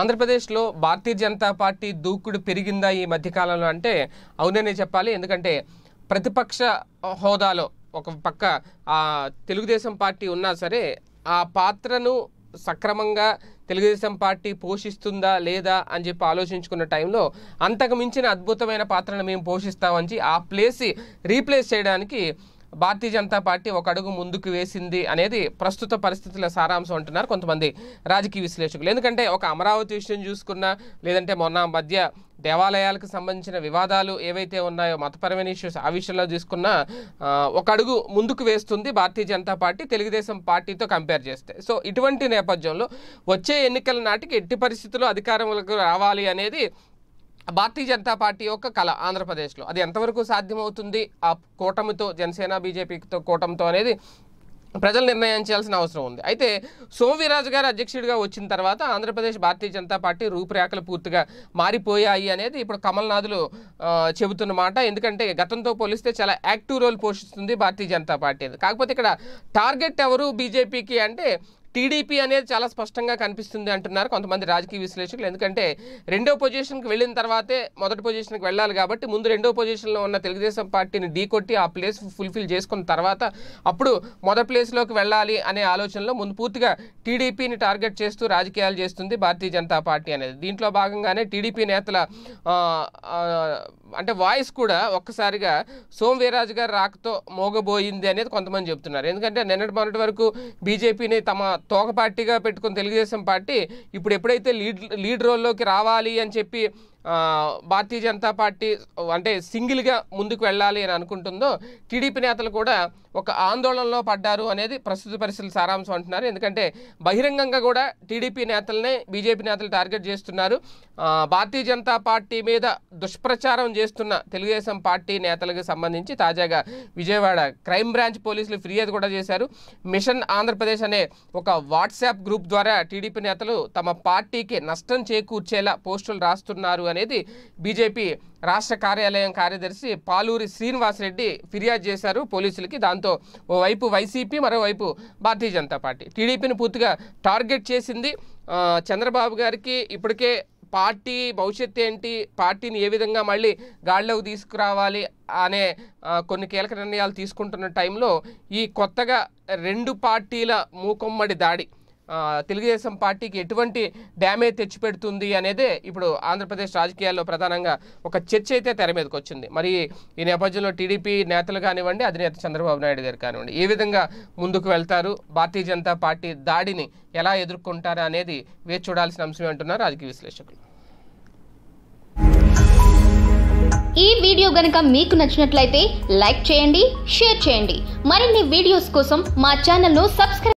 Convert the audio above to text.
ఆంధ్రప్రదేశ్లో భారతీయ జనతా పార్టీ దూకుడు పెరిగిందా ఈ మధ్యకాలంలో అంటే అవుననే చెప్పాలి ఎందుకంటే ప్రతిపక్ష హోదాలో ఒక పక్క తెలుగుదేశం పార్టీ ఉన్నా సరే ఆ పాత్రను సక్రమంగా తెలుగుదేశం పార్టీ పోషిస్తుందా లేదా అని చెప్పి ఆలోచించుకున్న టైంలో అంతకు మించిన అద్భుతమైన పాత్రను మేము పోషిస్తామని ఆ ప్లేస్ రీప్లేస్ చేయడానికి భారతీయ జనతా పార్టీ ఒక అడుగు ముందుకు వేసింది అనేది ప్రస్తుత పరిస్థితుల సారాంశం అంటున్నారు కొంతమంది రాజకీయ విశ్లేషకులు ఎందుకంటే ఒక అమరావతి విషయం చూసుకున్నా లేదంటే మొన్న మధ్య దేవాలయాలకు సంబంధించిన వివాదాలు ఏవైతే ఉన్నాయో మతపరమైన ఇష్యూస్ ఆ విషయంలో తీసుకున్న ఒక అడుగు ముందుకు వేస్తుంది భారతీయ జనతా పార్టీ తెలుగుదేశం పార్టీతో కంపేర్ చేస్తే సో ఇటువంటి నేపథ్యంలో వచ్చే ఎన్నికల నాటికి ఎట్టి పరిస్థితుల్లో అధికారంలోకి రావాలి అనేది భారతీయ జనతా పార్టీ యొక్క కళ ఆంధ్రప్రదేశ్లో అది ఎంతవరకు సాధ్యమవుతుంది ఆ కూటమితో జనసేన బీజేపీతో కూటమితో అనేది ప్రజలు నిర్ణయించాల్సిన అవసరం ఉంది అయితే సోమవీరాజు గారు అధ్యక్షుడిగా వచ్చిన తర్వాత ఆంధ్రప్రదేశ్ భారతీయ జనతా పార్టీ రూపురేఖలు పూర్తిగా మారిపోయాయి అనేది ఇప్పుడు కమల్నాథులు చెబుతున్నమాట ఎందుకంటే గతంతో పోలిస్తే చాలా యాక్టివ్ రోల్ పోషిస్తుంది భారతీయ జనతా పార్టీ కాకపోతే ఇక్కడ టార్గెట్ ఎవరు బీజేపీకి అంటే టీడీపీ అనేది చాలా స్పష్టంగా కనిపిస్తుంది అంటున్నారు కొంతమంది రాజకీయ విశ్లేషకులు ఎందుకంటే రెండో పొజిషన్కి వెళ్ళిన తర్వాతే మొదటి పొజిషన్కి వెళ్ళాలి కాబట్టి ముందు రెండో పొజిషన్లో ఉన్న తెలుగుదేశం పార్టీని ఢీకొట్టి ఆ ప్లేస్ ఫుల్ఫిల్ చేసుకున్న తర్వాత అప్పుడు మొదటి ప్లేస్లోకి వెళ్ళాలి అనే ఆలోచనలో ముందు పూర్తిగా టీడీపీని టార్గెట్ చేస్తూ రాజకీయాలు చేస్తుంది భారతీయ జనతా పార్టీ అనేది దీంట్లో భాగంగానే టీడీపీ నేతల అంటే వాయిస్ కూడా ఒక్కసారిగా సోమ్ సోమవీరాజు గారు రాకతో మోగబోయింది అనేది కొంతమంది చెప్తున్నారు ఎందుకంటే నిన్నటి మొన్నటి వరకు బీజేపీని తమ తోక పార్టీగా పెట్టుకుని తెలుగుదేశం పార్టీ ఇప్పుడు ఎప్పుడైతే లీడ్ లీడ్ రోల్లోకి రావాలి అని చెప్పి భారతీయ జనతా పార్టీ అంటే సింగిల్గా ముందుకు వెళ్ళాలి అని అనుకుంటుందో టీడీపీ నేతలు కూడా ఒక ఆందోళనలో పడ్డారు అనేది ప్రస్తుత పరిస్థితుల సారాంశం అంటున్నారు ఎందుకంటే బహిరంగంగా కూడా టీడీపీ నేతలనే బీజేపీ నేతలు టార్గెట్ చేస్తున్నారు భారతీయ జనతా పార్టీ మీద దుష్ప్రచారం చేస్తున్న తెలుగుదేశం పార్టీ నేతలకు సంబంధించి తాజాగా విజయవాడ క్రైమ్ బ్రాంచ్ పోలీసులు ఫిర్యాదు కూడా చేశారు మిషన్ ఆంధ్రప్రదేశ్ అనే ఒక వాట్సాప్ గ్రూప్ ద్వారా టీడీపీ నేతలు తమ పార్టీకి నష్టం చేకూర్చేలా పోస్టులు రాస్తున్నారు అనేది బీజేపీ రాష్ట్ర కార్యాలయం కార్యదర్శి పాలూరి శ్రీనివాసరెడ్డి ఫిర్యాదు చేశారు పోలీసులకి దాంతో ఓవైపు వైసీపీ మరోవైపు భారతీయ జనతా పార్టీ టీడీపీని పూర్తిగా టార్గెట్ చేసింది చంద్రబాబు గారికి ఇప్పటికే పార్టీ భవిష్యత్తు ఏంటి పార్టీని ఏ విధంగా మళ్ళీ గాడిలోకి తీసుకురావాలి అనే కొన్ని కీలక నిర్ణయాలు తీసుకుంటున్న టైంలో ఈ కొత్తగా రెండు పార్టీల మూకొమ్మడి దాడి తెలుగుదేశం పార్టీకి ఎటువంటి డ్యామేజ్ తెచ్చిపెడుతుంది అనేదే ఇప్పుడు ఆంధ్రప్రదేశ్ రాజకీయాల్లో ప్రధానంగా ఒక చర్చ అయితే తెర మీదకి వచ్చింది మరి ఈ నేపథ్యంలో టీడీపీ నేతలు కానివ్వండి అధినేత చంద్రబాబు నాయుడు గారు కానివ్వండి ఏ విధంగా ముందుకు వెళ్తారు భారతీయ జనతా పార్టీ దాడిని ఎలా ఎదుర్కొంటారు అనేది వేచి చూడాల్సిన అంశం అంటున్నారు రాజకీయ విశ్లేషకులు ఈ వీడియో గనక మీకు నచ్చినట్లయితే లైక్ చేయండి షేర్ చేయండి మరిన్ని వీడియోస్ కోసం మా ను సబ్స్క్రైబ్